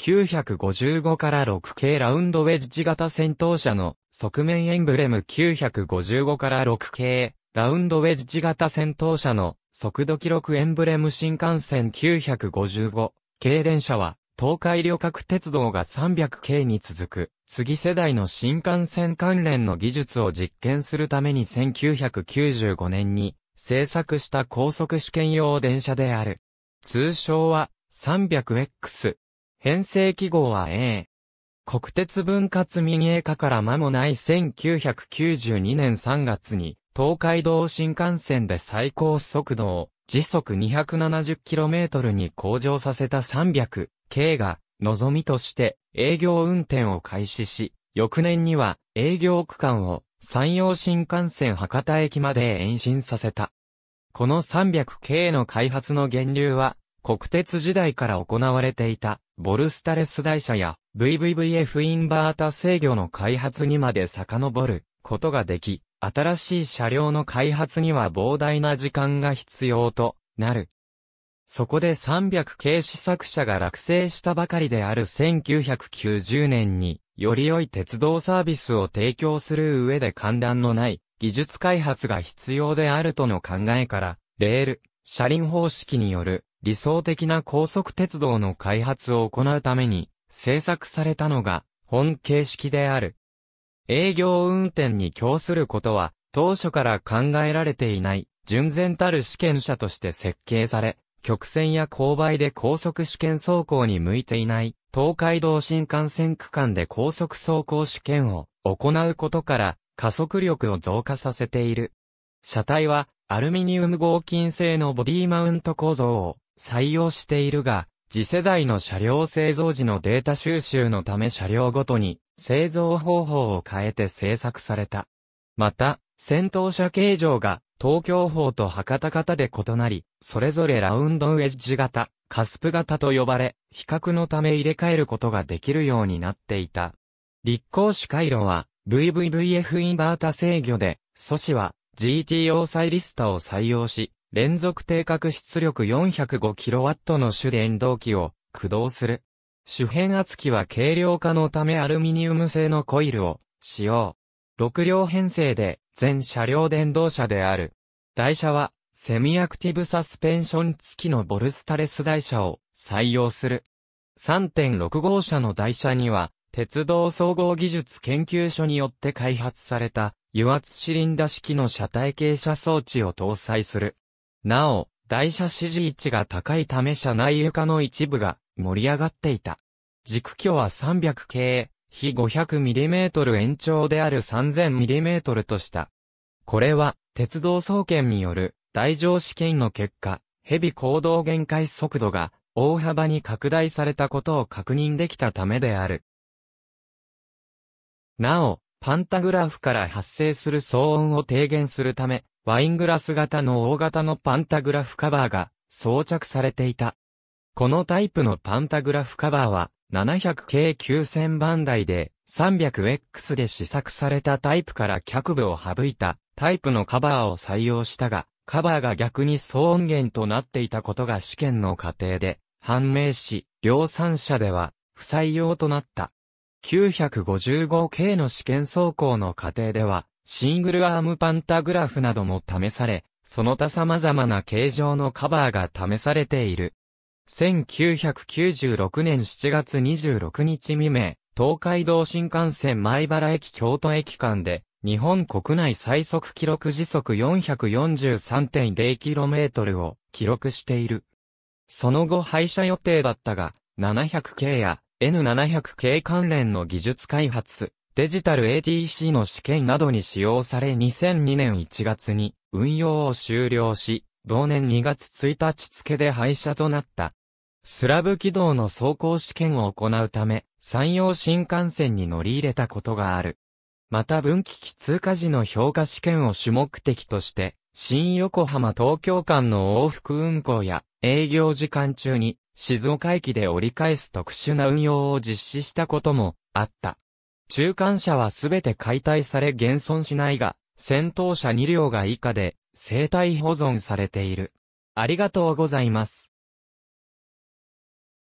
955から6系ラウンドウェッジ型戦闘車の側面エンブレム955から6系ラウンドウェッジ型戦闘車の速度記録エンブレム新幹線955 k 電車は東海旅客鉄道が300系に続く次世代の新幹線関連の技術を実験するために1995年に製作した高速試験用電車である。通称は 300X 編成記号は A。国鉄分割民営化から間もない1992年3月に、東海道新幹線で最高速度を時速 270km に向上させた300系が望みとして営業運転を開始し、翌年には営業区間を山陽新幹線博多駅まで延伸させた。この300系の開発の源流は国鉄時代から行われていた、ボルスタレス台車や VVVF インバータ制御の開発にまで遡ることができ、新しい車両の開発には膨大な時間が必要となる。そこで300系試作車が落成したばかりである1990年に、より良い鉄道サービスを提供する上で簡単のない技術開発が必要であるとの考えから、レール、車輪方式による理想的な高速鉄道の開発を行うために制作されたのが本形式である。営業運転に供することは当初から考えられていない純然たる試験車として設計され、曲線や勾配で高速試験走行に向いていない東海道新幹線区間で高速走行試験を行うことから加速力を増加させている。車体はアルミニウム合金製のボディマウント構造を採用しているが、次世代の車両製造時のデータ収集のため車両ごとに製造方法を変えて製作された。また、先頭車形状が東京方と博多型で異なり、それぞれラウンドウェッジ型、カスプ型と呼ばれ、比較のため入れ替えることができるようになっていた。立候主回路は VVVF インバータ制御で、素子は GTO サイリスタを採用し、連続定格出力 405kW の主電動機を駆動する。主変圧機は軽量化のためアルミニウム製のコイルを使用。6両編成で全車両電動車である。台車はセミアクティブサスペンション付きのボルスタレス台車を採用する。3.6号車の台車には鉄道総合技術研究所によって開発された油圧シリンダ式の車体傾斜装置を搭載する。なお、台車支持位置が高いため車内床の一部が盛り上がっていた。軸距は300系、非 500mm 延長である 3000mm とした。これは、鉄道総研による台上試験の結果、ヘビ行動限界速度が大幅に拡大されたことを確認できたためである。なお、パンタグラフから発生する騒音を低減するため、ワイングラス型の大型のパンタグラフカバーが装着されていた。このタイプのパンタグラフカバーは 700K9000 番台で 300X で試作されたタイプから脚部を省いたタイプのカバーを採用したが、カバーが逆に騒音源となっていたことが試験の過程で判明し、量産車では不採用となった。955K の試験走行の過程では、シングルアームパンタグラフなども試され、その他様々な形状のカバーが試されている。1996年7月26日未明、東海道新幹線米原駅京都駅間で、日本国内最速記録時速 443.0km を記録している。その後廃車予定だったが、700系や N700 系関連の技術開発、デジタル ATC の試験などに使用され2002年1月に運用を終了し、同年2月1日付で廃車となった。スラブ軌道の走行試験を行うため、山陽新幹線に乗り入れたことがある。また分岐器通過時の評価試験を主目的として、新横浜東京間の往復運行や営業時間中に静岡駅で折り返す特殊な運用を実施したこともあった。中間車はすべて解体され現存しないが、戦闘車2両が以下で、生体保存されている。ありがとうございます。